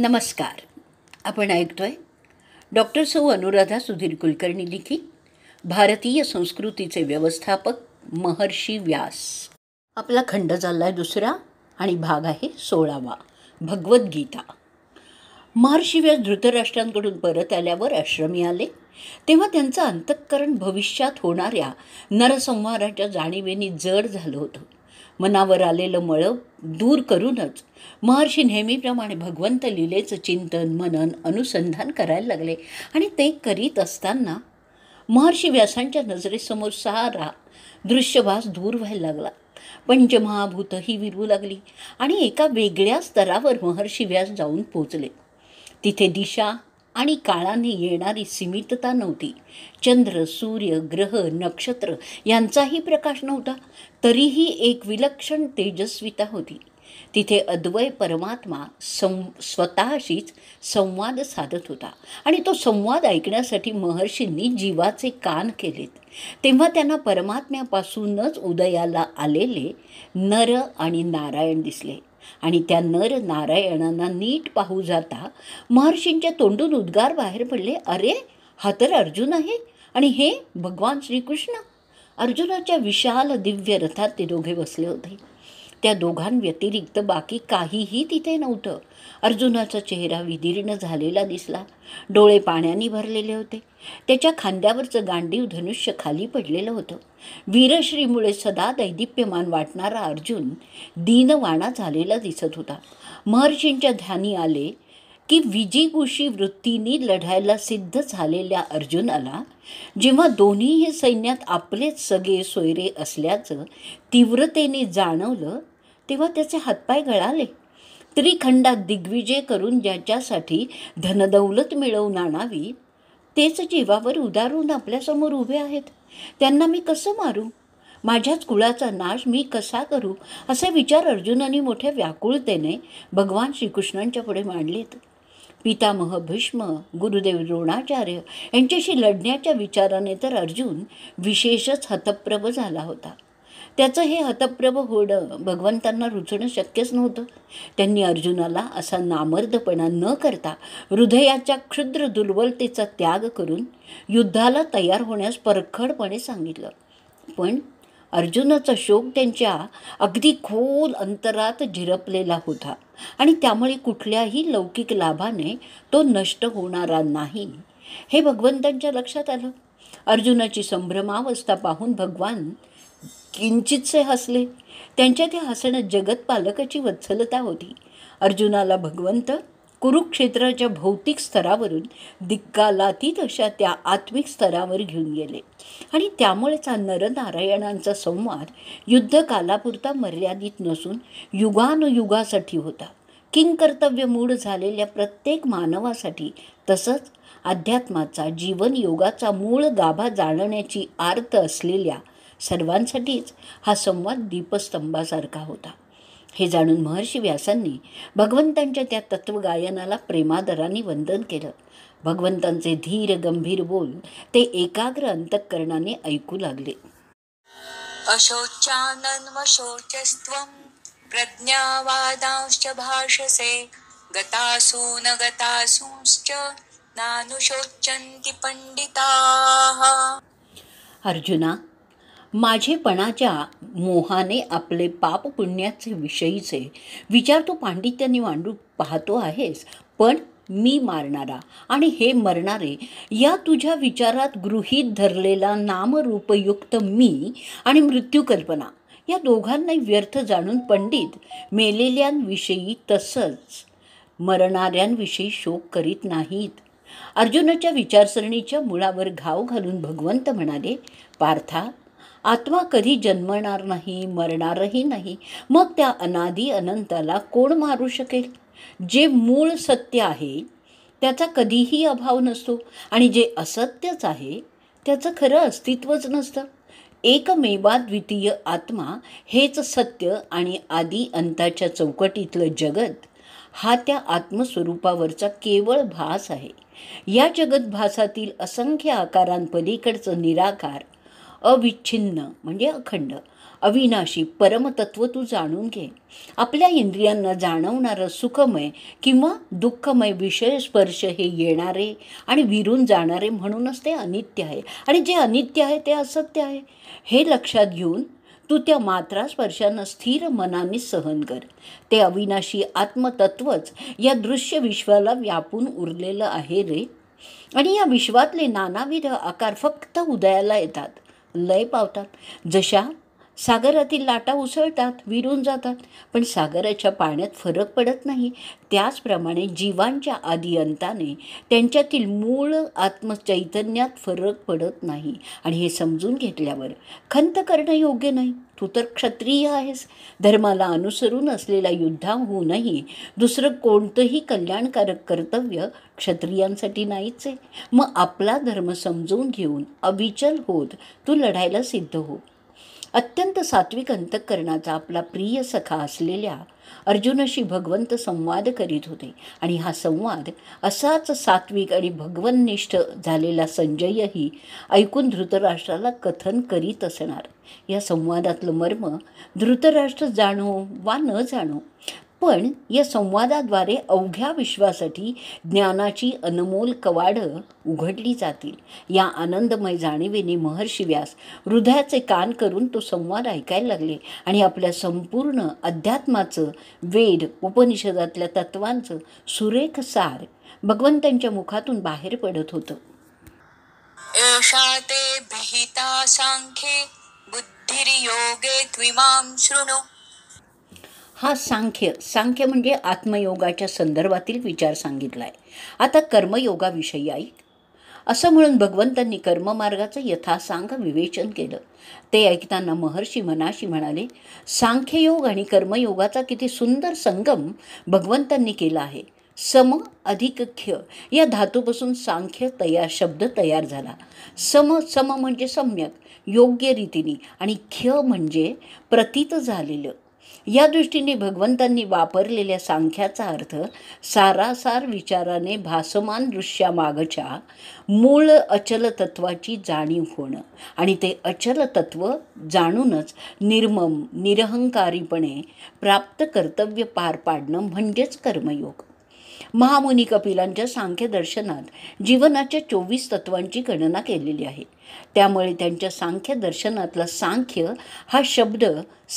नमस्कार आपण ऐकतोय डॉक्टर सौ अनुराधा सुधीर कुलकर्णी लिखी भारतीय संस्कृतीचे व्यवस्थापक महर्षी व्यास आपला खंड झाला आहे दुसरा आणि भाग आहे सोळावा भगवद्गीता महर्षी व्यास धृतराष्ट्रांकडून परत आल्यावर आश्रमी आले तेव्हा त्यांचं अंतःकरण भविष्यात होणाऱ्या नरसंहाराच्या जाणीवेने जड झालं होतं मनावर आलेलं मळं दूर करूनच महर्षी नेहमीप्रमाणे भगवंत लिलेचं चिंतन मनन अनुसंधान करायला लागले आणि ते करीत असताना महर्षी व्यासांच्या नजरेसमोर सारा दृश्यभास दूर व्हायला लागला पंचमहाभूत ही विरू लागली आणि एका वेगळ्या स्तरावर महर्षी व्यास जाऊन पोचले तिथे दिशा आणि काळाने येणारी सीमितता नव्हती चंद्र सूर्य ग्रह नक्षत्र यांचाही प्रकाश नव्हता तरीही एक विलक्षण तेजस्विता होती तिथे अद्वय परमात्मा सं स्वतःशीच संवाद साधत होता आणि तो संवाद ऐकण्यासाठी महर्षींनी जीवाचे कान केलेत तेव्हा त्यांना परमात्म्यापासूनच उदयाला आलेले नर आणि नारायण दिसले आणि त्या नर नारायणांना नीट पाहू जाता महर्षींच्या तोंडून उद्गार बाहेर पडले अरे हा तर अर्जुन आहे आणि हे भगवान श्रीकृष्ण अर्जुनाच्या विशाल दिव्य रथात ते दोघे बसले होते त्या दोघांव्यतिरिक्त बाकी काहीही तिथे नव्हतं अर्जुनाचा चेहरा विदीर्ण झालेला दिसला डोळे पाण्याने भरलेले होते त्याच्या खांद्यावरचं गांडीव धनुष्य खाली पडलेलं होतं वीरश्रीमुळे सदा दैदिप्यमान वाटणारा अर्जुन दीनवाणा झालेला दिसत होता महर्षींच्या ध्यानी आले की विजीगुशी वृत्तीने लढायला सिद्ध झालेल्या अर्जुनाला जेव्हा दोन्ही हे सैन्यात आपलेच सगळे सोयरे असल्याचं तीव्रतेने जाणवलं तेव्हा त्याचे हातपाय गळाले त्रिखंडात दिग्विजय करून ज्याच्यासाठी धनदौलत मिळवून आणावी तेच जीवावर उदारून आपल्यासमोर उभे आहेत त्यांना मी कसं मारू माझ्याच कुळाचा नाश मी कसा करू असे विचार अर्जुनाने मोठ्या व्याकुळतेने भगवान श्रीकृष्णांच्या पुढे मांडलेत पितामह भीष्म गुरुदेव द्रोणाचार्य यांच्याशी लढण्याच्या विचाराने तर अर्जुन विशेषच हतप्रभ झाला होता त्याचं हे हतप्रभ होणं भगवंतांना रुचणं शक्यच नव्हतं त्यांनी अर्जुनाला असा नामर्दपणा न करता हृदयाच्या क्षुद्र दुर्बलतेचा त्याग करून युद्धाला तयार होण्यास परखडपणे सांगितलं पण अर्जुनाचा शोक त्यांच्या अगदी खोल अंतरात झिरपलेला होता आणि त्यामुळे कुठल्याही लौकिक लाभाने तो नष्ट होणारा नाही हे भगवंतांच्या लक्षात आलं अर्जुनाची संभ्रमावस्था पाहून भगवान किंचितसे हसले त्यांच्या ते हसण्यात जगत पालकाची वत्सलता होती अर्जुनाला भगवंत कुरुक्षेत्राच्या भौतिक स्तरावरून दिग्गालातीत अशा त्या आत्मिक स्तरावर घेऊन गेले आणि त्यामुळेच हा नरनारायणांचा संवाद युद्धकालापुरता मर्यादित नसून युगानुयुगासाठी होता कर्तव्य मूळ झालेल्या प्रत्येक मानवासाठी तसंच अध्यात्माचा जीवन योगाचा मूळ गाभा जाणण्याची आर्त असलेल्या सर्वांसाठीच हा संवाद दीपस्तंभासारखा होता हे जाणून महर्षी व्यासांनी भगवंतांच्या त्या तत्वगायनाला प्रेमादराने वंदन केलं भगवंतांचे धीर गंभीर बोल ते एकाग्र अंतकरणाने ऐकू लागले प्रज्ञावादांश्च भाषसे गतासूंश्च पंडिताः अर्जुना माझेपणाच्या मोहाने आपले पाप पुण्याचे विषयीचे विचार तू पांडित्याने मांडू पाहतो आहेस पण मी मारणारा आणि हे मरणारे या तुझ्या विचारात गृहीत धरलेला नामरूपयुक्त मी आणि मृत्यूकल्पना या दोघांनाही व्यर्थ जाणून पंडित मेलेल्यांविषयी तसंच मरणाऱ्यांविषयी शोक करीत नाहीत अर्जुनाच्या विचारसरणीच्या मुळावर घाव घालून भगवंत म्हणाले पार्था आत्मा कधी जन्मणार नाही मरणारही नाही मग त्या अनादी अनंताला कोण मारू शकेल जे मूळ सत्य आहे त्याचा कधीही अभाव नसतो आणि जे असत्यच आहे त्याचं खरं अस्तित्वच नसतं एकमेवा द्वितीय आत्मा हेच सत्य आणि आदी अंताच्या चौकटीतलं जगत हा त्या आत्मस्वरूपावरचा केवळ भास आहे या जगतभासातील असंख्य आकारांपलीकडचं निराकार अविच्छिन्न म्हणजे अखंड अविनाशी परमतत्व तू जाणून घे आपल्या इंद्रियांना जाणवणारं सुखमय किंवा दुःखमय विषय स्पर्श हे येणारे आणि विरून जाणारे म्हणूनच ते अनित्य आहे आणि जे अनित्य आहे ते असत्य आहे हे लक्षात घेऊन तू त्या मात्रा स्पर्शानं स्थिर मनाने सहन कर ते अविनाशी आत्मतत्वच या दृश्य विश्वाला व्यापून उरलेलं आहे रे आणि या विश्वातले नानाविध आकार फक्त उदयाला येतात लय पावतात जशा सागरातील लाटा उसळतात विरून जातात पण सागराच्या पाण्यात फरक पडत नाही त्याचप्रमाणे जीवांच्या आदिअंताने त्यांच्यातील मूळ आत्मचैतन्यात फरक पडत नाही आणि हे समजून घेतल्यावर खंत करणं योग्य नाही तू तर क्षत्रिय आहेस धर्माला अनुसरून असलेला युद्धा होऊनही दुसरं कोणतंही कल्याणकारक कर्तव्य क्षत्रियांसाठी नाहीच आहे मग आपला धर्म समजून घेऊन अविचल होत तू लढायला सिद्ध हो अत्यंत सात्विक अंतकरणाचा आपला प्रिय सखा असलेल्या अर्जुनशी भगवंत संवाद करीत होते आणि हा संवाद असाच सात्विक आणि भगवननिष्ठ झालेला संजयही ऐकून धृतराष्ट्राला कथन करीत असणार या संवादातलं मर्म धृतराष्ट्र जाणो वा न जाणो पण या संवादाद्वारे अवघ्या विश्वासाठी ज्ञानाची अनमोल कवाडं उघडली जातील या आनंदमय जाणीवेने महर्षी व्यास हृदयाचे कान करून तो संवाद ऐकायला लागले आणि आपल्या संपूर्ण अध्यात्माचं वेद उपनिषदातल्या तत्वांचं सुरेख सार भगवंतांच्या मुखातून बाहेर पडत होतं ते सांखे सांख्ये योगे त्विमां शृणु हा सांख्य सांख्य म्हणजे आत्मयोगाच्या संदर्भातील विचार सांगितला आहे आता कर्मयोगाविषयी ऐक असं म्हणून भगवंतांनी कर्ममार्गाचं यथासांग विवेचन केलं ते ऐकताना महर्षी मनाशी म्हणाले सांख्ययोग आणि कर्मयोगाचा किती सुंदर संगम भगवंतांनी केला आहे सम अधिक ख्य या धातूपासून सांख्य तयार शब्द तयार झाला सम सम म्हणजे सम्यक योग्य रीतीने आणि ख्य म्हणजे प्रतीत झालेलं या दृष्टीने भगवंतांनी वापरलेल्या सांख्याचा अर्थ सारासार विचाराने भासमान दृश्यामागच्या मूळ अचल तत्वाची जाणीव होणं आणि ते अचल तत्व जाणूनच निर्मम निरहंकारीपणे प्राप्त कर्तव्य पार पाडणं म्हणजेच कर्मयोग महामुनी कपिलांच्या सांख्यदर्शनात जीवनाच्या चोवीस तत्वांची गणना केलेली आहे त्यामुळे त्यांच्या सांख्य दर्शनातला सांख्य हा शब्द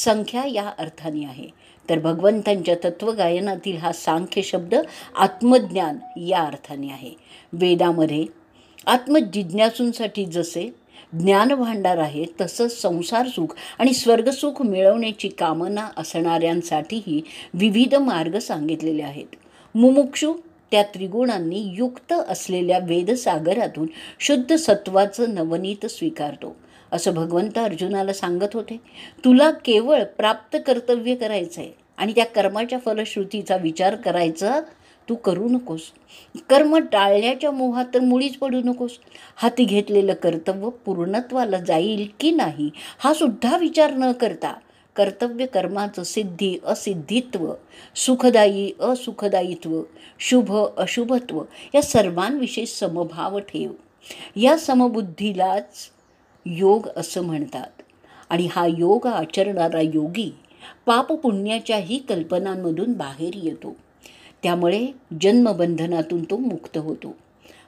संख्या या अर्थाने आहे तर भगवंतांच्या तत्वगायनातील हा सांख्य शब्द आत्मज्ञान या अर्थाने आहे वेदामध्ये आत्मजिज्ञासूंसाठी जसे ज्ञानभांडार आहे तसंच संसार सुख आणि स्वर्गसुख मिळवण्याची कामना असणाऱ्यांसाठीही विविध मार्ग सांगितलेले आहेत मुमुक्षू त्या त्रिगुणांनी युक्त असलेल्या वेदसागरातून शुद्ध सत्वाचं नवनीत स्वीकारतो असं भगवंत अर्जुनाला सांगत होते तुला केवळ प्राप्त कर्तव्य करायचं आहे आणि त्या कर्माच्या फलश्रुतीचा विचार करायचा तू करू नकोस कर्म टाळण्याच्या मोहात तर मुळीच पडू नकोस हाती घेतलेलं कर्तव्य पूर्णत्वाला जाईल की नाही हा सुद्धा विचार न करता कर्तव्य कर्माचं सिद्धी असिद्धित्व सुखदायी असुखदायित्व शुभ अशुभत्व या सर्वांविषयी समभाव ठेव या समबुद्धीलाच योग असं म्हणतात आणि हा योग आचरणारा योगी पाप पुण्याच्याही कल्पनांमधून बाहेर येतो त्यामुळे जन्मबंधनातून तो मुक्त होतो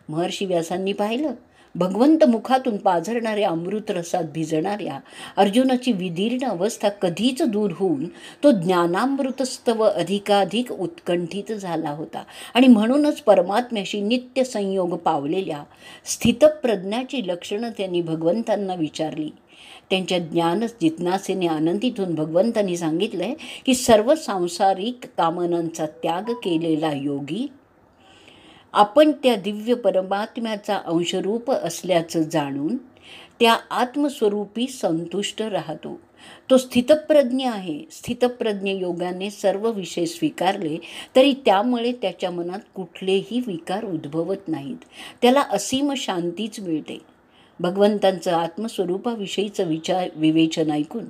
महर्षी व्यासांनी पाहिलं भगवंत मुखातून पाझरणाऱ्या अमृतरसात भिजणाऱ्या अर्जुनाची विदीर्ण अवस्था कधीच दूर होऊन तो ज्ञानामृतस्तव अधिकाधिक उत्कंठित झाला होता आणि म्हणूनच परमात्म्याशी नित्य संयोग पावलेल्या स्थितप्रज्ञाची लक्षणं त्यांनी भगवंतांना विचारली त्यांच्या ज्ञान जिज्ञासेने आनंदीतून भगवंतांनी सांगितलं आहे की सर्व सांसारिक कामनांचा त्याग केलेला योगी आपण त्या दिव्य परमात्म्याचा अंशरूप असल्याचं जाणून त्या आत्मस्वरूपी संतुष्ट राहतो तो स्थितप्रज्ञ आहे स्थितप्रज्ञ योगाने सर्व विषय स्वीकारले तरी त्यामुळे त्याच्या मनात कुठलेही विकार उद्भवत नाहीत त्याला असीम शांतीच मिळते भगवंतांचं आत्मस्वरूपाविषयीचं विचार विवेचन ऐकून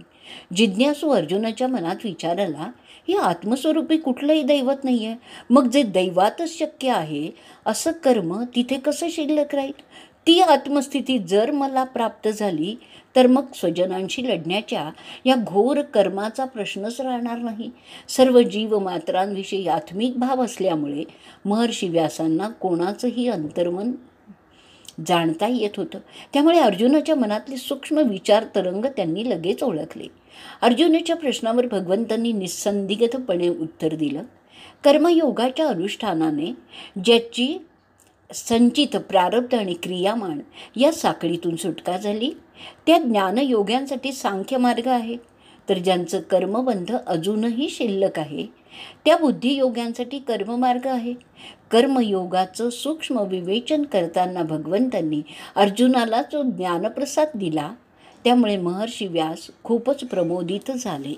जिज्ञासू अर्जुनाच्या मनात विचाराला हे आत्मस्वरूपी कुठलंही दैवत नाही आहे मग जे दैवातच शक्य आहे असं कर्म तिथे कसं शिल्लक राहील ती आत्मस्थिती जर मला प्राप्त झाली तर मग स्वजनांशी लढण्याच्या या घोर कर्माचा प्रश्नच राहणार नाही सर्व जीव आत्मिक भाव असल्यामुळे महर्षी व्यासांना कोणाचंही अंतर्मन जाणता येत होतं त्यामुळे अर्जुनाच्या मनातले सूक्ष्म विचार तरंग त्यांनी लगेच ओळखले अर्जुनाच्या प्रश्नावर भगवंतांनी निसंदिग्धपणे उत्तर दिलं कर्मयोगाच्या अनुष्ठानाने ज्याची संचित प्रारब्ध आणि क्रियामान या साखळीतून सुटका झाली त्या ज्ञानयोग्यांसाठी सांख्य मार्ग आहे तर ज्यांचं कर्मबंध अजूनही शिल्लक आहे त्या बुद्धियोग्यांसाठी कर्ममार्ग आहे कर्मयोगाचं सूक्ष्म विवेचन करताना भगवंतांनी अर्जुनाला जो ज्ञानप्रसाद दिला त्यामुळे महर्षी व्यास खूपच प्रमोदित झाले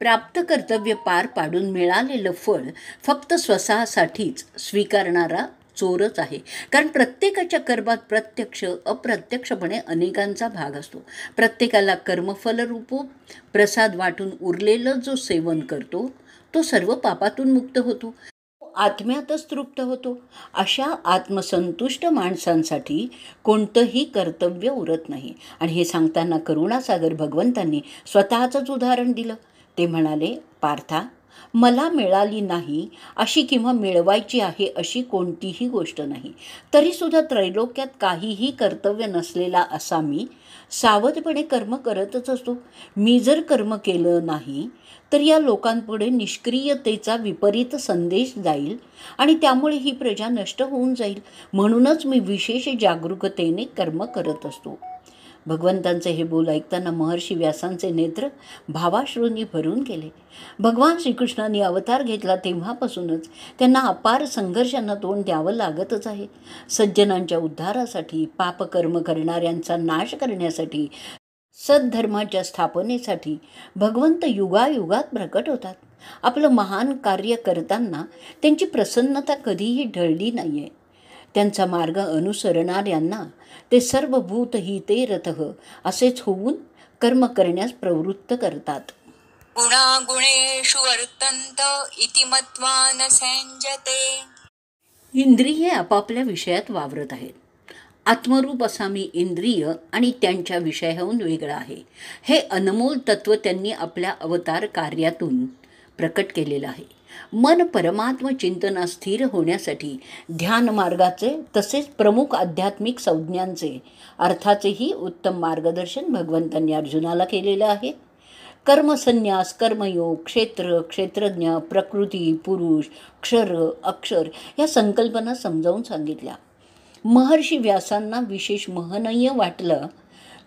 प्राप्त कर्तव्य पार पाडून मिळालेलं फळ फक्त स्वसासाठीच स्वीकारणारा चोरच आहे कारण प्रत्येकाच्या कर्मात प्रत्यक्ष अप्रत्यक्षपणे अनेकांचा भाग असतो प्रत्येकाला कर्मफल प्रसाद वाटून उरलेलं जो सेवन करतो तो सर्व पापातून मुक्त होतो आत्म्यातच तृप्त होतो अशा आत्मसंतुष्ट माणसांसाठी कोणतंही कर्तव्य उरत नाही आणि हे सांगताना करुणासागर भगवंतांनी स्वतःचंच उदाहरण दिलं ते म्हणाले पार्था मला मिळाली नाही अशी किंवा मिळवायची आहे अशी कोणतीही गोष्ट नाही तरीसुद्धा त्रैलोक्यात काहीही कर्तव्य नसलेला असा मी सावधपणे कर्म करतच असतो मी जर कर्म केलं नाही तर या लोकांपुढे निष्क्रियतेचा विपरीत संदेश जाईल आणि त्यामुळे ही प्रजा नष्ट होऊन जाईल म्हणूनच मी विशेष जागरूकतेने कर्म करत असतो भगवंतांचे हे बोल ऐकताना महर्षी व्यासांचे नेत्र भावाश्रूंनी भरून गेले भगवान श्रीकृष्णांनी अवतार घेतला तेव्हापासूनच त्यांना अपार संघर्षांना तोंड द्यावं लागतच आहे सज्जनांच्या उद्धारासाठी पापकर्म करणाऱ्यांचा नाश करण्यासाठी सद्धर्माच्या स्थापनेसाठी भगवंत युगायुगात प्रकट होतात आपलं महान कार्य करताना त्यांची प्रसन्नता कधीही ढळली नाही आहे त्यांचा मार्ग अनुसरणाऱ्यांना ते सर्व ते रथ असेच होऊन कर्म करण्यास प्रवृत्त करतात गुणागुणेषु वर्तंत इति इंद्रिये आपापल्या विषयात वावरत आहेत आत्मरूप असा मी इंद्रिय आणि त्यांच्या विषयाहून वेगळा आहे हे अनमोल तत्व त्यांनी आपल्या अवतार कार्यातून प्रकट केलेलं आहे मन परमात्म चिंतना स्थिर होण्यासाठी ध्यान मार्गाचे तसेच प्रमुख आध्यात्मिक संज्ञांचे अर्थाचेही उत्तम मार्गदर्शन भगवंतांनी अर्जुनाला केलेलं आहे कर्मसन्यास कर्मयोग क्षेत्र क्षेत्रज्ञ प्रकृती पुरुष क्षर अक्षर या संकल्पना समजावून सांगितल्या महर्षी व्यासांना विशेष महनीय वाटलं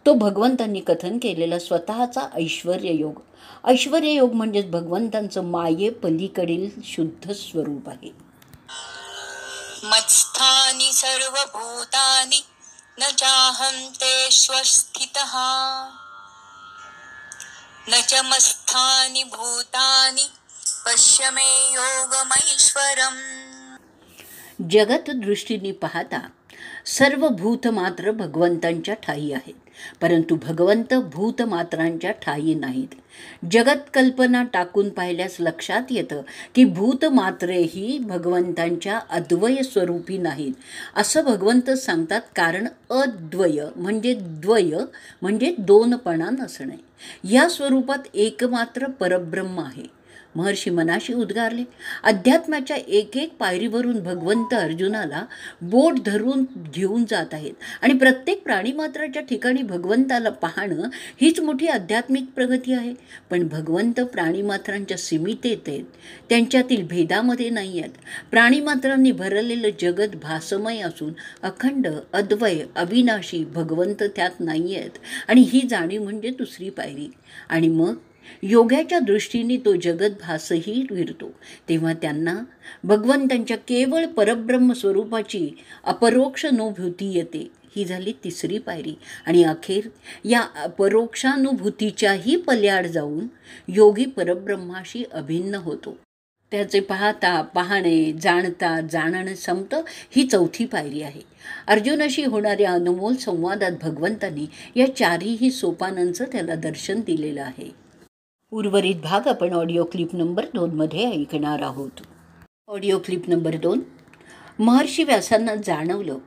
तो भगवंतांनी कथन केलेला स्वतःचा ऐश्वर योग योग म्हणजेच भगवंतांचं माये पलीकडील शुद्ध स्वरूप आहे मत्स्थानी सर्व न न च मस्थानी भूतानी पश्यमे जगत दृष्टीने पाहता सर्व भूत मात्र भगवंतांच्या ठाई आहेत परंतु भगवंत भूतमात्रांच्या ठाई नाहीत जगत कल्पना टाकून पाहिल्यास लक्षात येतं की भूत मात्रेही भगवंतांच्या अद्वय स्वरूपी नाहीत असं भगवंत सांगतात कारण अद्वय म्हणजे द्वय म्हणजे दोनपणा नसणे या स्वरूपात एकमात्र परब्रह्म आहे महर्षी मनाशी उद्गारले अध्यात्माच्या एक एक पायरीवरून भगवंत अर्जुनाला बोट धरून घेऊन जात आहेत आणि प्रत्येक प्राणीमात्राच्या ठिकाणी भगवंताला पाहणं हीच मोठी आध्यात्मिक प्रगती आहे पण भगवंत प्राणीमात्रांच्या सीमितेत आहेत त्यांच्यातील भेदामध्ये नाही आहेत प्राणीमात्रांनी भरलेलं जगत भासमय असून अखंड अद्वय अविनाशी भगवंत त्यात नाही आहेत आणि ही जाणीव म्हणजे दुसरी पायरी आणि मग योग्याच्या दृष्टीने तो भासही विरतो तेव्हा त्यांना भगवंतांच्या केवळ परब्रह्म स्वरूपाची अपरोक्ष अनुभूती येते ही झाली तिसरी पायरी आणि अखेर या अपरोक्षानुभूतीच्याही पल्याड जाऊन योगी परब्रह्माशी अभिन्न होतो त्याचे पाहता पाहणे जाणता जाणणं संपतं ही चौथी पायरी आहे अर्जुनाशी होणाऱ्या अनमोल संवादात भगवंतांनी या चारीही सोपानांचं त्याला दर्शन दिलेलं आहे उर्वरित भाग आपण ऑडिओ क्लिप नंबर दोनमध्ये ऐकणार आहोत ऑडिओ क्लिप नंबर दोन महर्षी व्यासांना जाणवलं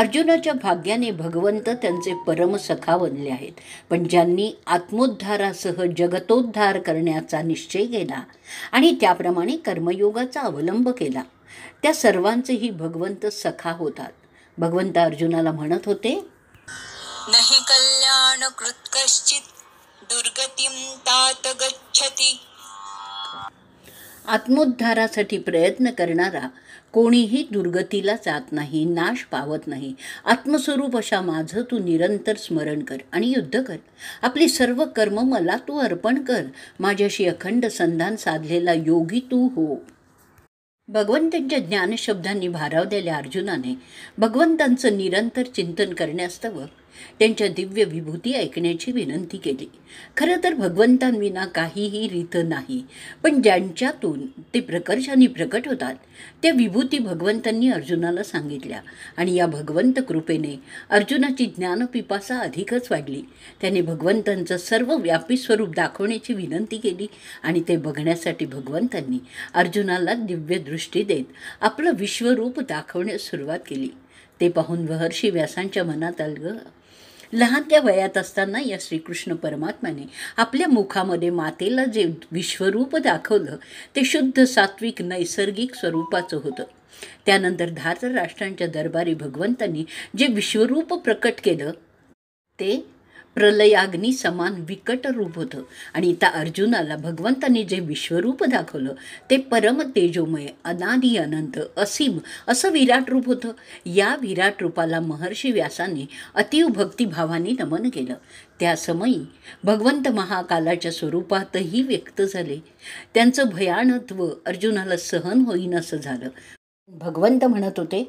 अर्जुनाच्या भाग्याने भगवंत त्यांचे परम सखा बनले आहेत पण ज्यांनी आत्मोद्धारासह जगतोद्धार करण्याचा निश्चय केला आणि त्याप्रमाणे कर्मयोगाचा अवलंब केला त्या सर्वांचेही भगवंत सखा होतात भगवंत अर्जुनाला म्हणत होते नाही कल्याण कृत कश्चित दुर्गतीं तात गच्छती आत्मोद्धारासाठी प्रयत्न करणारा कोणीही दुर्गतीला जात नाही नाश पावत नाही आत्मस्वरूप अशा माझं तू निरंतर स्मरण कर आणि युद्ध कर आपली सर्व कर्म मला तू अर्पण कर माझ्याशी अखंड संधान साधलेला योगी तू हो भगवंतांच्या ज्ञानशब्दांनी भारावलेल्या अर्जुनाने भगवंतांचं निरंतर चिंतन करण्यास्तव त्यांच्या दिव्य विभूती ऐकण्याची विनंती केली खरं तर भगवंतांविना काहीही रीत नाही पण ज्यांच्यातून ते प्रकर्षाने प्रकट होतात त्या विभूती भगवंतांनी अर्जुनाला सांगितल्या आणि या भगवंत कृपेने अर्जुनाची ज्ञानपिपासा अधिकच वाढली त्याने भगवंतांचं सर्व व्यापी स्वरूप दाखवण्याची विनंती केली आणि ते बघण्यासाठी भगवंतांनी अर्जुनाला दिव्य दृष्टी देत आपलं विश्वरूप दाखवण्यास सुरुवात केली ते पाहून महर्षी व्यासांच्या मनात आलं लहान त्या वयात असताना या श्रीकृष्ण परमात्माने आपल्या मुखामध्ये मातेला जे विश्वरूप दाखवलं ते शुद्ध सात्विक नैसर्गिक स्वरूपाचं होतं त्यानंतर राष्ट्रांच्या दरबारी भगवंतांनी जे विश्वरूप प्रकट केलं ते प्रलयाग्नी समान विकट रूप होतं आणि त्या अर्जुनाला भगवंतांनी जे विश्वरूप दाखवलं ते परम तेजोमय अनादि अनंत असीम असं विराट रूप होतं या विराट रूपाला महर्षी व्यासाने अतीव भक्तिभावाने नमन केलं त्यासमयी भगवंत महाकालाच्या स्वरूपातही व्यक्त झाले त्यांचं भयानत्व अर्जुनाला सहन होईन असं झालं भगवंत म्हणत होते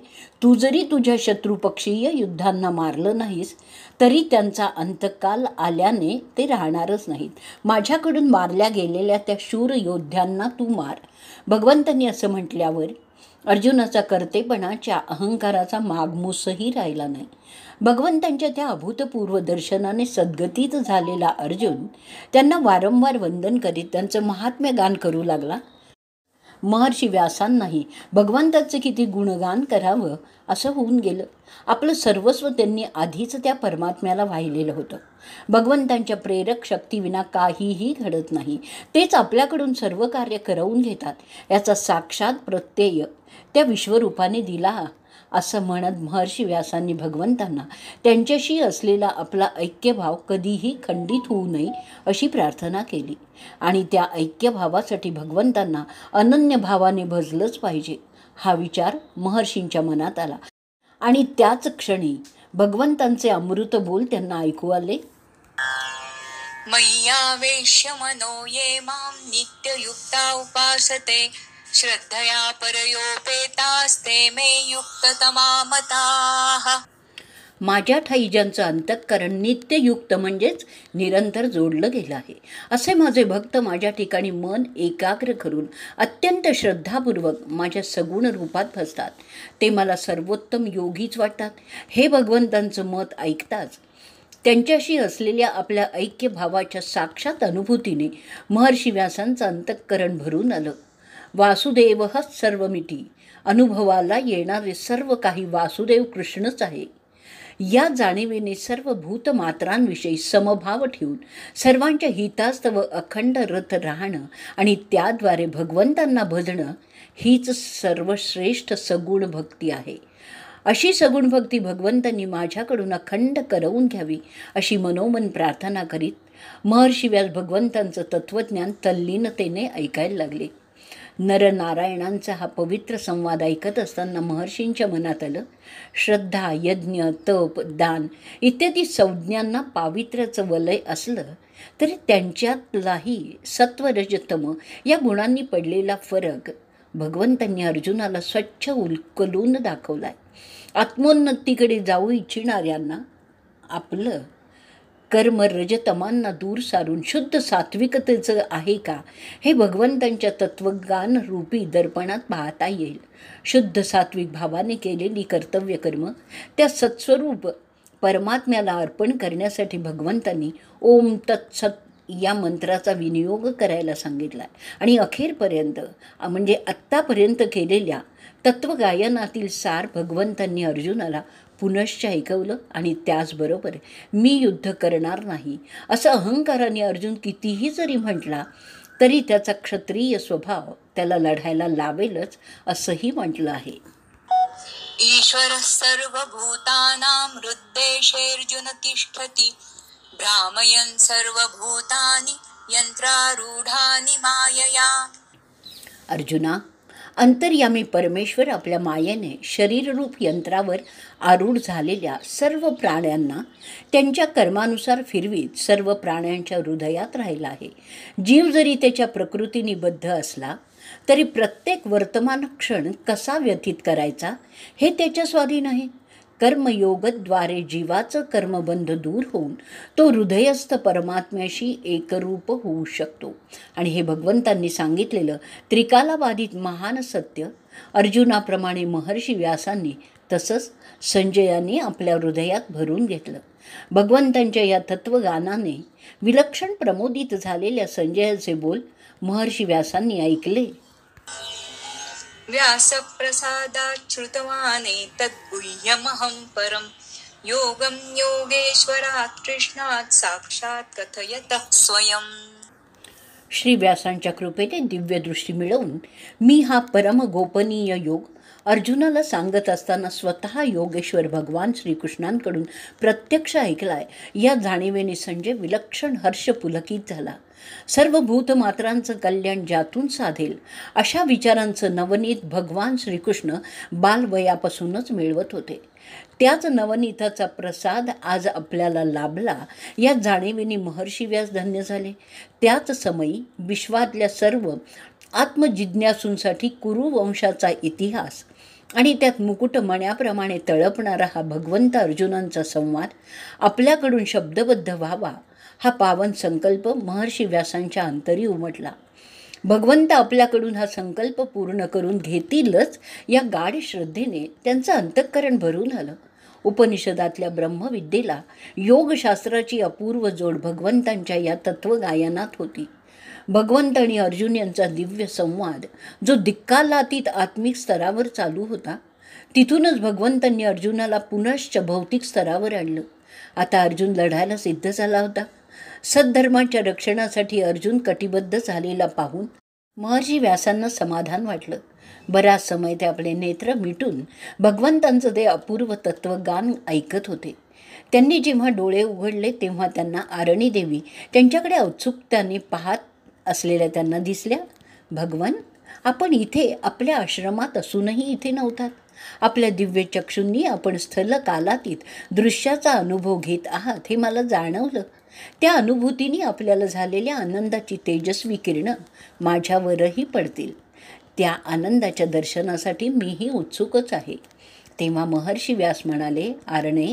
तू जरी तुझ्या शत्रुपक्षीय युद्धांना मारलं नाहीस तरी त्यांचा अंतकाल आल्याने ते राहणारच नाहीत माझ्याकडून मारल्या गेलेल्या त्या शूर योद्ध्यांना तू मार भगवंतांनी असं म्हटल्यावर अर्जुनाचा कर्तेपणाच्या अहंकाराचा मागमूसही राहिला नाही भगवंतांच्या त्या अभूतपूर्व दर्शनाने सद्गतीत झालेला अर्जुन त्यांना वारंवार वंदन करीत त्यांचं महात्म्य गान करू लागला महर्षी व्यासांनाही भगवंताचं किती गुणगान करावं असं होऊन गेलं आपलं सर्वस्व त्यांनी आधीच त्या परमात्म्याला वाहिलेलं होतं भगवंतांच्या प्रेरक शक्तीविना काहीही घडत नाही तेच आपल्याकडून सर्व कार्य करवून घेतात याचा साक्षात प्रत्यय त्या विश्वरूपाने दिला असं म्हणत महर्षी व्यासांनी भगवंतांना त्यांच्याशी असलेला आपला ऐक्यभाव कधीही खंडित होऊ नये अशी प्रार्थना केली आणि त्या ऐक्यभावासाठी भगवंतांना अनन्य भावाने भजलंच पाहिजे हा विचार महर्षींच्या मनात आला आणि त्याच क्षणी भगवंतांचे अमृत बोल त्यांना ऐकू आले मय्यावेश्य मनो ये माम नित्ययुक्ता उपासते श्रद्धया परयोपेतास्ते मे युक्ततमामताः माझ्या ठाई ज्यांचं अंतःकरण नित्ययुक्त म्हणजेच निरंतर जोडलं गेलं आहे असे माझे भक्त माझ्या ठिकाणी मन एकाग्र करून अत्यंत श्रद्धापूर्वक माझ्या सगुण रूपात भसतात ते मला सर्वोत्तम योगीच वाटतात हे भगवंतांचं मत ऐकताच त्यांच्याशी असलेल्या आपल्या ऐक्यभावाच्या साक्षात अनुभूतीने महर्षी व्यासांचं अंतःकरण भरून आलं वासुदेव सर्व मिठी अनुभवाला येणारे सर्व काही वासुदेव कृष्णच आहे या जाणिवेने सर्व भूतमात्रांविषयी समभाव ठेवून सर्वांच्या हितास्तव अखंड रथ राहणं आणि त्याद्वारे भगवंतांना भजणं हीच सर्वश्रेष्ठ सगुण भक्ती आहे अशी सगुण भक्ती भगवंतांनी माझ्याकडून अखंड करवून घ्यावी अशी मनोमन प्रार्थना करीत महर्षी व्यास भगवंतांचं तत्त्वज्ञान तल्लीनतेने ऐकायला लागले नरनारायणांचा हा पवित्र संवाद ऐकत असताना महर्षींच्या मनात आलं श्रद्धा यज्ञ तप दान इत्यादी संज्ञांना पावित्र्याचं वलय असलं तरी त्यांच्यातलाही सत्वरजतम या गुणांनी पडलेला फरक भगवंतांनी अर्जुनाला स्वच्छ उलकलून दाखवला आहे आत्मोन्नतीकडे जाऊ इच्छिणाऱ्यांना आपलं कर्म रजतमांना दूर सारून शुद्ध सात्विकतेचं आहे का हे भगवंतांच्या तत्वज्ञान रूपी दर्पणात पाहता येईल शुद्ध सात्विक भावाने केलेली कर्तव्य कर्म त्या सत्स्वरूप परमात्म्याला अर्पण करण्यासाठी भगवंतांनी ओम तत्सत् या मंत्राचा विनियोग करायला सांगितला आणि अखेरपर्यंत म्हणजे आत्तापर्यंत केलेल्या तत्वगायनातील सार भगवंतांनी अर्जुनाला पुनश्च ऐकवलं आणि त्याचबरोबर मी युद्ध करणार नाही असं अहंकाराने अर्जुन कितीही जरी म्हटला तरी त्याचा क्षत्रिय स्वभाव त्याला लढायला लावेलच असंही म्हटलं आहे ईश्वर सर्व भूतानाम हृद्देशेर्जुन तिष्ठती भ्रामयन सर्व भूतानी यंत्रारूढानी मायया अर्जुना अंतर्यामी परमेश्वर आपल्या मायेने शरीररूप यंत्रावर आरूढ झालेल्या सर्व प्राण्यांना त्यांच्या कर्मानुसार फिरवीत सर्व प्राण्यांच्या हृदयात राहिला आहे जीव जरी त्याच्या प्रकृतीनिबद्ध बद्ध असला तरी प्रत्येक वर्तमान क्षण कसा व्यतीत करायचा हे त्याच्या स्वाधीन आहे कर्मयोगद्वारे जीवाचं कर्मबंध दूर होऊन तो हृदयस्थ परमात्म्याशी एकरूप होऊ शकतो आणि हे भगवंतांनी सांगितलेलं त्रिकालाबाधित महान सत्य अर्जुनाप्रमाणे महर्षी व्यासांनी तसंच संजयाने आपल्या हृदयात भरून घेतलं भगवंतांच्या या तत्वगानाने विलक्षण प्रमोदित झालेल्या संजयाचे बोल महर्षी व्यासांनी ऐकले व्यासप्रसादाच्छ्रुतवाने तद्गुह्यमहं परं योगं योगेश्वरात् कृष्णात् साक्षात् कथयतः स्वयं श्रीव्यासांच्या कृपेने दिव्यदृष्टी मिळवून मी हा परम गोपनीय योग अर्जुनाला सांगत असताना स्वतः योगेश्वर भगवान श्रीकृष्णांकडून प्रत्यक्ष ऐकलाय या जाणीवेने संजय विलक्षण हर्ष पुलकित झाला सर्व भूतमात्रांचं कल्याण ज्यातून साधेल अशा विचारांचं नवनीत भगवान श्रीकृष्ण बालवयापासूनच मिळवत होते त्याच नवनीताचा प्रसाद आज आपल्याला लाभला या जाणीवेने महर्षी व्यास धन्य झाले त्याच समयी विश्वातल्या सर्व आत्मजिज्ञासूंसाठी कुरुवंशाचा इतिहास आणि त्यात मुकुट मण्याप्रमाणे तळपणारा हा भगवंत अर्जुनांचा संवाद आपल्याकडून शब्दबद्ध व्हावा हा पावन संकल्प महर्षी व्यासांच्या अंतरी उमटला भगवंत आपल्याकडून हा संकल्प पूर्ण करून घेतीलच या गाढ श्रद्धेने त्यांचं अंतःकरण भरून आलं उपनिषदातल्या ब्रह्मविद्येला योगशास्त्राची अपूर्व जोड भगवंतांच्या या तत्वगायनात होती भगवंत आणि अर्जुन यांचा दिव्य संवाद जो दिक्कालातीत आत्मिक स्तरावर चालू होता तिथूनच भगवंतांनी अर्जुनाला पुनश्च भौतिक स्तरावर आणलं आता अर्जुन लढायला सिद्ध झाला होता सद्धर्माच्या रक्षणासाठी अर्जुन कटिबद्ध झालेला पाहून महर्षी व्यासांना समाधान वाटलं बराच समय ते आपले नेत्र मिटून भगवंतांचं ते अपूर्व गान ऐकत होते त्यांनी जेव्हा डोळे उघडले तेव्हा त्यांना आरणी देवी त्यांच्याकडे औत्सुकताने पाहत असलेल्या त्यांना दिसल्या भगवान आपण इथे आपल्या आश्रमात असूनही इथे नव्हतात आपल्या दिव्य चक्षूंनी आपण स्थल कालातीत दृश्याचा अनुभव घेत आहात हे मला जाणवलं त्या अनुभूतीने आपल्याला झालेल्या आनंदाची तेजस्वी किरणं माझ्यावरही पडतील त्या आनंदाच्या दर्शनासाठी मीही उत्सुकच आहे तेव्हा महर्षी व्यास म्हणाले आरणे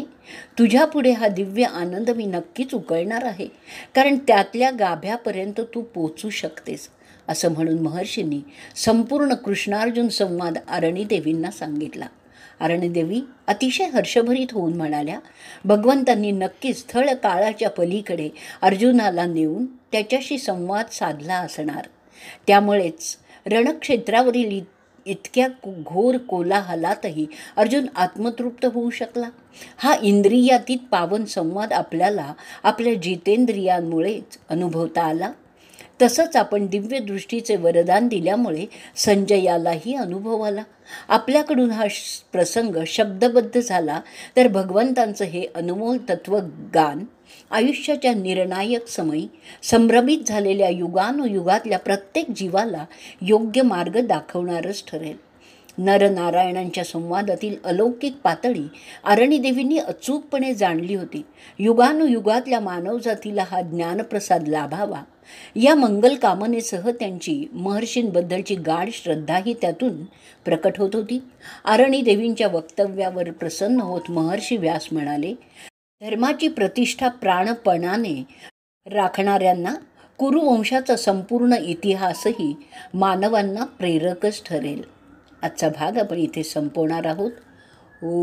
तुझ्यापुढे हा दिव्य आनंद मी नक्कीच उकळणार आहे कारण त्यातल्या गाभ्यापर्यंत तू पोचू शकतेस असं म्हणून महर्षींनी संपूर्ण कृष्णार्जुन संवाद आरणी देवींना सांगितला अरण्यदेवी अतिशय हर्षभरीत होऊन म्हणाल्या भगवंतांनी नक्कीच स्थळ काळाच्या पलीकडे अर्जुनाला नेऊन त्याच्याशी संवाद साधला असणार त्यामुळेच रणक्षेत्रावरील इतक्या घोर कोलाहलातही अर्जुन आत्मतृप्त होऊ शकला हा इंद्रियातीत पावन संवाद आपल्याला आपल्या जितेंद्रियांमुळेच अनुभवता आला तसंच आपण दिव्यदृष्टीचे वरदान दिल्यामुळे संजयालाही अनुभव आला आपल्याकडून हा प्रसंग शब्दबद्ध झाला तर भगवंतांचं हे अनमोल तत्व गान आयुष्याच्या निर्णायक समयी संभ्रमित झालेल्या युगानुयुगातल्या प्रत्येक जीवाला योग्य मार्ग दाखवणारच ठरेल नरनारायणांच्या संवादातील अलौकिक पातळी आरणीदेवींनी अचूकपणे जाणली होती युगानुयुगातल्या मानवजातीला हा ज्ञानप्रसाद लाभावा या मंगल कामनेसह त्यांची महर्षींबद्दलची गाढ श्रद्धाही त्यातून प्रकट होत होती आरणीदेवींच्या देवींच्या वक्तव्यावर प्रसन्न होत महर्षी व्यास म्हणाले धर्माची प्रतिष्ठा प्राणपणाने राखणाऱ्यांना कुरुवंशाचा संपूर्ण इतिहासही मानवांना प्रेरकच ठरेल आजचा भाग आपण इथे संपवणार आहोत ओ